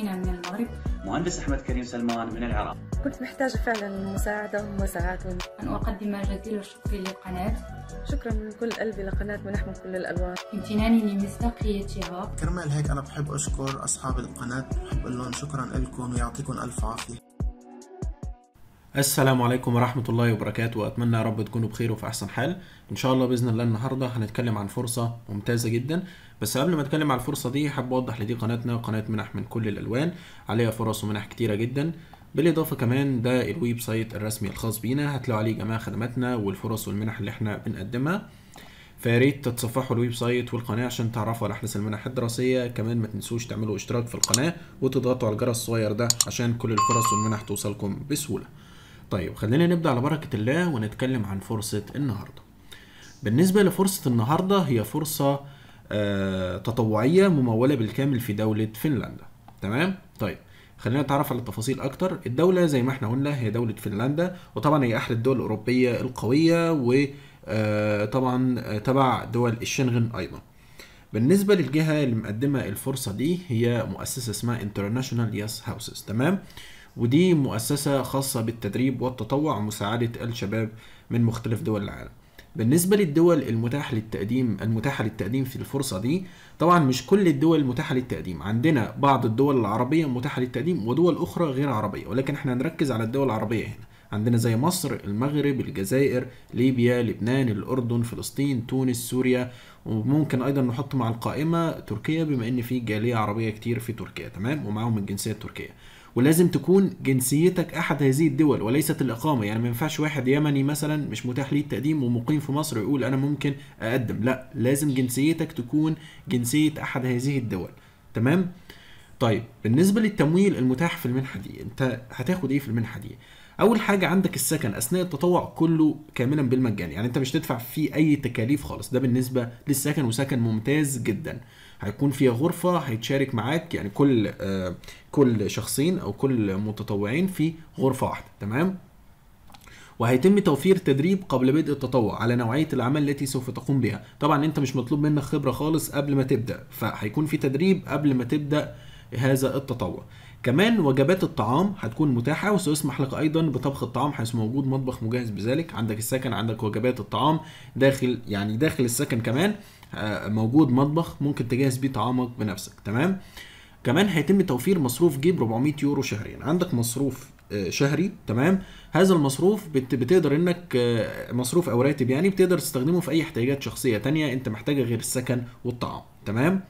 فينا من المغرب مهندس أحمد كريم سلمان من العراق كنت محتاجة فعلا مساعدة ومساعدة أن أقدم جزيل الشكر للقناة شكرا من كل قلبي لقناة ملحمة كل الألوان امتناني لمصداقيتها كرمال هيك أنا بحب أشكر أصحاب القناة بحب أقول لهم شكرا لكم ويعطيكم ألف عافية السلام عليكم ورحمة الله وبركاته وأتمنى يا رب تكونوا بخير وفي أحسن حال إن شاء الله بإذن الله النهاردة هنتكلم عن فرصة ممتازة جدا بس قبل ما أتكلم عن الفرصة دي حابب أوضح لدي قناتنا قناة منح من كل الألوان عليها فرص ومنح كتيرة جدا بالإضافة كمان ده الويب سايت الرسمي الخاص بينا هتلاقوا عليه جميع خدماتنا والفرص والمنح اللي إحنا بنقدمها فياريت تتصفحوا الويب سايت والقناة عشان تعرفوا على أحدث المنح الدراسية كمان ما تنسوش تعملوا اشتراك في القناة وتضغطوا على الجرس الصغير ده عشان كل الفرص والمنح توصلكم بسهولة طيب خلينا نبدأ على بركة الله ونتكلم عن فرصة النهاردة بالنسبة لفرصة النهاردة هي فرصة آه، تطوعية ممولة بالكامل في دولة فنلندا تمام طيب خلينا نتعرف على التفاصيل اكتر الدولة زي ما احنا قلنا هي دولة فنلندا وطبعا هي احد الدول الاوروبية القوية وطبعا آه، آه، تبع دول الشنغن ايضا بالنسبة للجهة اللي مقدمة الفرصة دي هي مؤسسة اسمها International Yes Houses تمام ودي مؤسسة خاصة بالتدريب والتطوع ومساعدة الشباب من مختلف دول العالم بالنسبة للدول المتاح للتقديم المتاحة للتقديم في الفرصة دي طبعا مش كل الدول متاحة للتقديم عندنا بعض الدول العربية متاحة للتقديم ودول أخرى غير عربية ولكن احنا هنركز على الدول العربية هنا عندنا زي مصر المغرب الجزائر ليبيا لبنان الأردن فلسطين تونس سوريا وممكن أيضا نحط مع القائمة تركيا بما إن في جالية عربية كتير في تركيا تمام ومعاهم الجنسية التركية ولازم تكون جنسيتك احد هذه الدول وليست الاقامه يعني ما ينفعش واحد يمني مثلا مش متاح ليه التقديم ومقيم في مصر يقول انا ممكن اقدم لا لازم جنسيتك تكون جنسيه احد هذه الدول تمام طيب بالنسبه للتمويل المتاح في المنحه دي انت هتاخد ايه في المنحه دي اول حاجه عندك السكن اثناء التطوع كله كاملا بالمجان يعني انت مش تدفع فيه اي تكاليف خالص ده بالنسبه للسكن وسكن ممتاز جدا هيكون فيها غرفه هيتشارك معاك يعني كل آه، كل شخصين او كل متطوعين في غرفه واحده تمام وهيتم توفير تدريب قبل بدء التطوع على نوعيه الاعمال التي سوف تقوم بها طبعا انت مش مطلوب منك خبره خالص قبل ما تبدا فهيكون في تدريب قبل ما تبدا هذا التطوع كمان وجبات الطعام هتكون متاحة وسيسمح لك أيضا بطبخ الطعام حيث موجود مطبخ مجهز بذلك عندك السكن عندك وجبات الطعام داخل يعني داخل السكن كمان آه، موجود مطبخ ممكن تجهز بيه طعامك بنفسك تمام كمان هيتم توفير مصروف جيب 400 يورو شهريا عندك مصروف آه، شهري تمام هذا المصروف بتقدر انك آه، مصروف او راتب يعني بتقدر تستخدمه في اي احتياجات شخصيه تانية انت محتاجها غير السكن والطعام تمام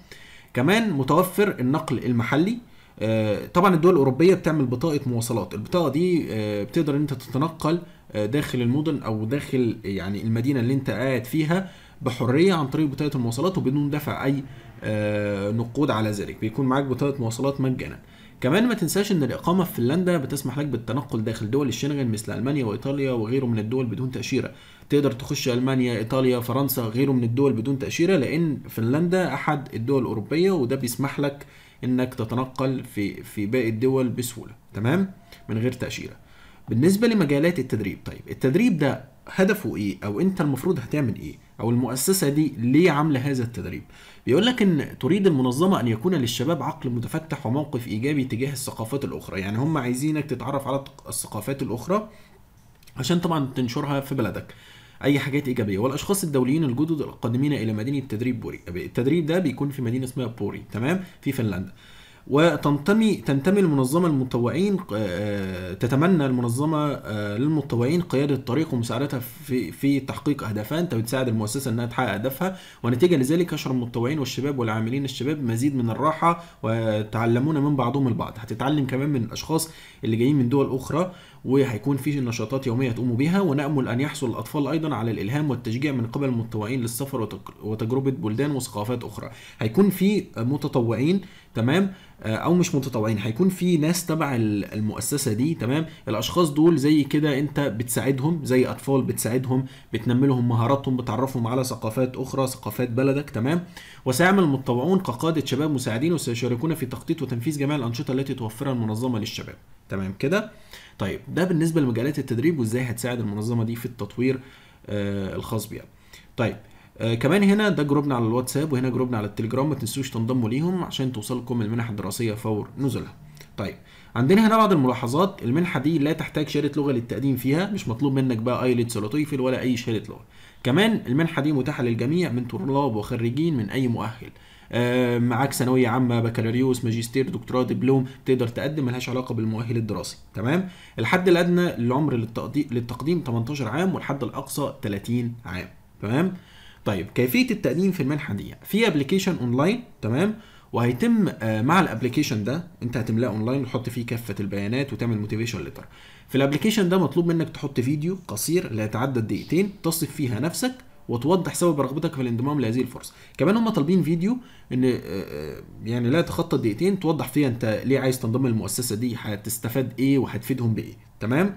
كمان متوفر النقل المحلي آه، طبعا الدول الاوروبيه بتعمل بطاقه مواصلات البطاقه دي آه، بتقدر ان انت تتنقل آه، داخل المدن او داخل يعني المدينه اللي انت قاعد فيها بحريه عن طريق بطاقه المواصلات وبدون دفع اي نقود على ذلك بيكون معاك بطاقه مواصلات مجانا كمان ما تنساش ان الاقامه في فنلندا بتسمح لك بالتنقل داخل دول الشنغن مثل المانيا وايطاليا وغيره من الدول بدون تاشيره تقدر تخش المانيا ايطاليا فرنسا غيره من الدول بدون تاشيره لان فنلندا احد الدول الاوروبيه وده بيسمح لك انك تتنقل في في باقي الدول بسهوله تمام من غير تاشيره بالنسبه لمجالات التدريب طيب التدريب ده هدفه ايه او انت المفروض هتعمل ايه او المؤسسه دي ليه عامله هذا التدريب بيقول لك ان تريد المنظمه ان يكون للشباب عقل متفتح وموقف ايجابي تجاه الثقافات الاخرى يعني هم عايزينك تتعرف على الثقافات الاخرى عشان طبعا تنشرها في بلدك اي حاجات ايجابيه والاشخاص الدوليين الجدد القادمين الى مدينه تدريب بوري التدريب ده بيكون في مدينه اسمها بوري تمام في فنلندا وتنتمي تنتمي المنظمة للمتطوعين آه، تتمنى المنظمة آه، للمتطوعين قيادة الطريق ومساعدتها في في تحقيق أهدافها أنت بتساعد المؤسسة أنها تحقق أهدافها ونتيجة لذلك يشعر المتطوعين والشباب والعاملين الشباب مزيد من الراحة ويتعلمون من بعضهم البعض هتتعلم كمان من الأشخاص اللي جايين من دول أخرى وهيكون في نشاطات يوميه تقوموا بها ونامل ان يحصل الاطفال ايضا على الالهام والتشجيع من قبل المتطوعين للسفر وتجربه بلدان وثقافات اخرى هيكون في متطوعين تمام آه، او مش متطوعين هيكون في ناس تبع المؤسسه دي تمام الاشخاص دول زي كده انت بتساعدهم زي اطفال بتساعدهم بتنمي لهم مهاراتهم بتعرفهم على ثقافات اخرى ثقافات بلدك تمام وسيعمل المتطوعون كقاده شباب مساعدين وسيشاركون في تخطيط وتنفيذ جميع الانشطه التي توفرها المنظمه للشباب تمام كده طيب ده بالنسبه لمجالات التدريب وازاي هتساعد المنظمه دي في التطوير آه، الخاص بيها طيب آه كمان هنا ده جروبنا على الواتساب وهنا جروبنا على التليجرام ما تنسوش تنضموا ليهم عشان توصلكم المنح الدراسيه فور نزلها طيب عندنا هنا بعض الملاحظات المنحه دي لا تحتاج شهاده لغه للتقديم فيها مش مطلوب منك بقى ايلتس ولا تويفل ولا اي شهاده لغه كمان المنحه دي متاحه للجميع من طلاب وخريجين من اي مؤهل معاك ثانويه عامه بكالوريوس ماجستير دكتوراه دبلوم تقدر تقدم ملهاش علاقه بالمؤهل الدراسي تمام الحد الادنى للعمر للتقديم 18 عام والحد الاقصى 30 عام تمام طيب كيفيه التقديم في المنحه دي في ابلكيشن اونلاين تمام وهيتم آه، مع الابلكيشن ده انت هتملاه اونلاين وتحط فيه كافه البيانات وتعمل موتيفيشن ليتر في الابلكيشن ده مطلوب منك تحط فيديو قصير لا يتعدى الدقيقتين تصف فيها نفسك وتوضح سبب رغبتك في الانضمام لهذه الفرصه كمان هم طالبين فيديو ان آه، آه، يعني لا يتخطى الدقيقتين توضح فيها انت ليه عايز تنضم للمؤسسه دي هتستفاد ايه وهتفيدهم بايه تمام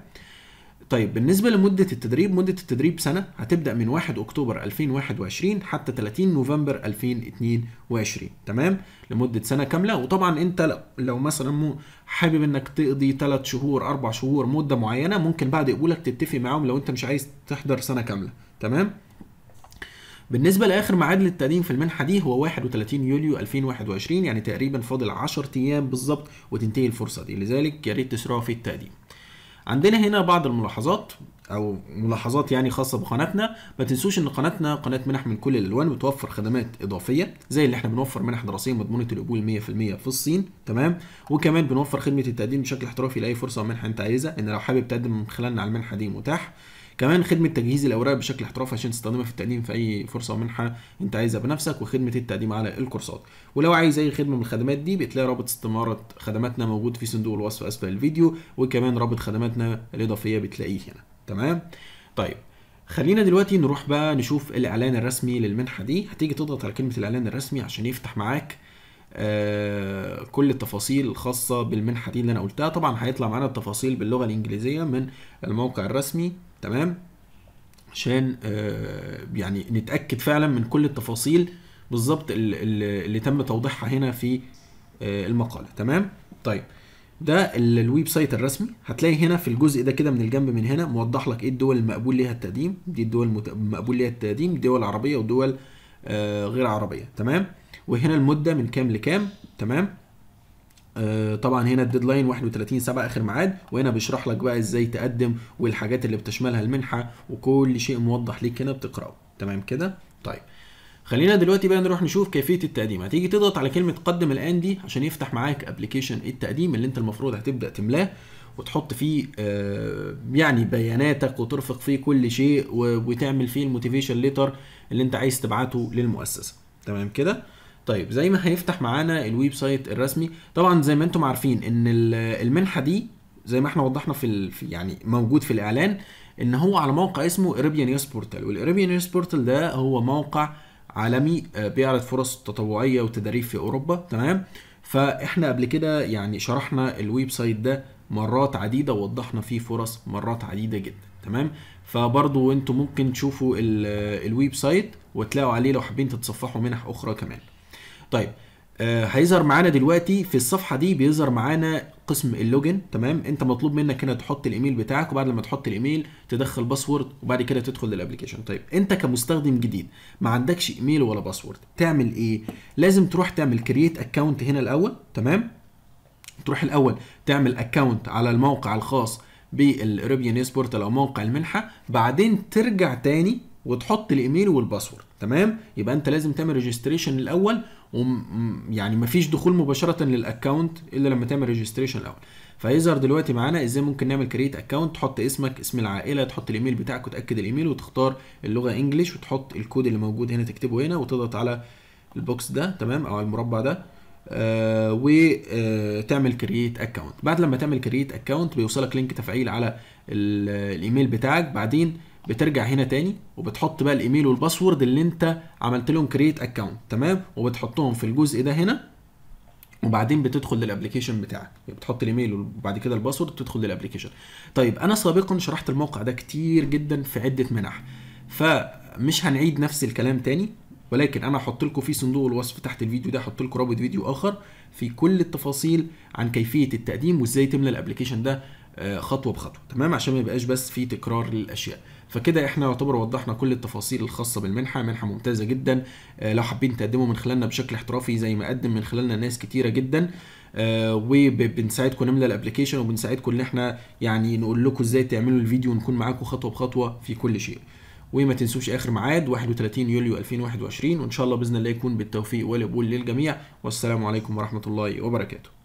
طيب بالنسبه لمده التدريب مده التدريب سنه هتبدا من 1 اكتوبر 2021 حتى 30 نوفمبر 2022 تمام لمده سنه كامله وطبعا انت لو مثلا حابب انك تقضي 3 شهور 4 شهور مده معينه ممكن بعد قبولك تتفق معاهم لو انت مش عايز تحضر سنه كامله تمام بالنسبه لاخر ميعاد للتقديم في المنحه دي هو 31 يوليو 2021 يعني تقريبا فاضل 10 ايام بالظبط وتنتهي الفرصه دي لذلك يا ريت تسرعوا في التقديم عندنا هنا بعض الملاحظات او ملاحظات يعني خاصه بقناتنا ما تنسوش ان قناتنا قناه منح من كل الالوان بتوفر خدمات اضافيه زي اللي احنا بنوفر منح دراسيه مضمونه القبول 100% في الصين تمام وكمان بنوفر خدمه التقديم بشكل احترافي لاي فرصه منحه انت عايزها ان لو حابب تقدم من خلالنا على المنحه دي متاح كمان خدمه تجهيز الاوراق بشكل احترافي عشان تستخدمها في التقديم في اي فرصه ومنحه انت عايزها بنفسك وخدمه التقديم على الكورسات ولو عايز اي خدمه من الخدمات دي بتلاقي رابط استماره خدماتنا موجود في صندوق الوصف اسفل الفيديو وكمان رابط خدماتنا الاضافيه بتلاقيه هنا تمام طيب خلينا دلوقتي نروح بقى نشوف الاعلان الرسمي للمنحه دي هتيجي تضغط على كلمه الاعلان الرسمي عشان يفتح معاك آه كل التفاصيل الخاصه بالمنحه دي اللي انا قلتها طبعا هيطلع معانا التفاصيل باللغه الانجليزيه من الموقع الرسمي تمام عشان آه، يعني نتاكد فعلا من كل التفاصيل بالظبط اللي تم توضيحها هنا في آه، المقاله تمام طيب ده الويب سايت الرسمي هتلاقي هنا في الجزء ده كده من الجنب من هنا موضح لك ايه الدول المقبول ليها التقديم دي الدول المقبول ليها التقديم دول عربيه ودول آه، غير عربيه تمام وهنا المده من كام لكام تمام آه طبعا هنا الديدلاين 31 7 اخر ميعاد وهنا بيشرح لك بقى ازاي تقدم والحاجات اللي بتشملها المنحه وكل شيء موضح ليك هنا بتقراه تمام كده طيب خلينا دلوقتي بقى نروح نشوف كيفيه التقديم هتيجي تضغط على كلمه قدم الان دي عشان يفتح معاك ابلكيشن التقديم اللي انت المفروض هتبدا تملاه وتحط فيه آه، يعني بياناتك وترفق فيه كل شيء وتعمل فيه الموتيفيشن ليتر اللي انت عايز تبعته للمؤسسه تمام كده طيب زي ما هيفتح معانا الويب سايت الرسمي طبعا زي ما انتم عارفين ان المنحه دي زي ما احنا وضحنا في, ال... في يعني موجود في الاعلان ان هو على موقع اسمه اريبيان نيوز بورتال والاريبيان نيوز بورتال ده هو موقع عالمي آه، بيعرض فرص تطوعيه وتدريب في اوروبا تمام فاحنا قبل كده يعني شرحنا الويب سايت ده مرات عديده ووضحنا فيه فرص مرات عديده جدا تمام فبرضو انتم ممكن تشوفوا الويب سايت وتلاقوا عليه لو حابين تتصفحوا منح اخرى كمان طيب آه، هيظهر معانا دلوقتي في الصفحه دي بيظهر معانا قسم اللوجن تمام انت مطلوب منك هنا تحط الايميل بتاعك وبعد لما تحط الايميل تدخل باسورد وبعد كده تدخل للابلكيشن طيب انت كمستخدم جديد ما عندكش ايميل ولا باسورد تعمل ايه لازم تروح تعمل كرييت اكونت هنا الاول تمام تروح الاول تعمل اكونت على الموقع الخاص بالاوروبيان سبورت او موقع المنحه بعدين ترجع تاني وتحط الايميل والباسورد تمام يبقى انت لازم تعمل ريجستريشن الاول ويعني مفيش دخول مباشره للاكونت الا لما تعمل ريجستريشن الاول فيظهر دلوقتي معانا ازاي ممكن نعمل كريت اكونت تحط اسمك اسم العائله تحط الايميل بتاعك وتاكد الايميل وتختار اللغه انجلش وتحط الكود اللي موجود هنا تكتبه هنا وتضغط على البوكس ده تمام او على المربع ده آه وتعمل كرييت اكونت بعد لما تعمل كرييت اكونت بيوصلك لينك تفعيل على الايميل بتاعك بعدين بترجع هنا تاني وبتحط بقى الايميل والباسورد اللي انت عملت لهم كريت اكونت تمام وبتحطهم في الجزء ده هنا وبعدين بتدخل للابلكيشن بتاعك يعني بتحط الايميل وبعد كده الباسورد بتدخل للابلكيشن طيب انا سابقا شرحت الموقع ده كتير جدا في عده منح فمش هنعيد نفس الكلام تاني ولكن انا هحط لكم في صندوق الوصف تحت الفيديو ده هحط لكم رابط فيديو اخر في كل التفاصيل عن كيفيه التقديم وازاي تملى الابلكيشن ده آه، خطوه بخطوه تمام عشان ما يبقاش بس في تكرار للاشياء فكده احنا يعتبر وضحنا كل التفاصيل الخاصه بالمنحه منحه ممتازه جدا آه، لو حابين تقدموا من خلالنا بشكل احترافي زي ما قدم من خلالنا ناس كتيره جدا آه، وبنساعدكم نملى الابلكيشن وبنساعدكم ان احنا يعني نقول لكم ازاي تعملوا الفيديو ونكون معاكم خطوه بخطوه في كل شيء وما تنسوش اخر ميعاد 31 يوليو 2021 وان شاء الله باذن الله يكون بالتوفيق والقبول للجميع والسلام عليكم ورحمه الله وبركاته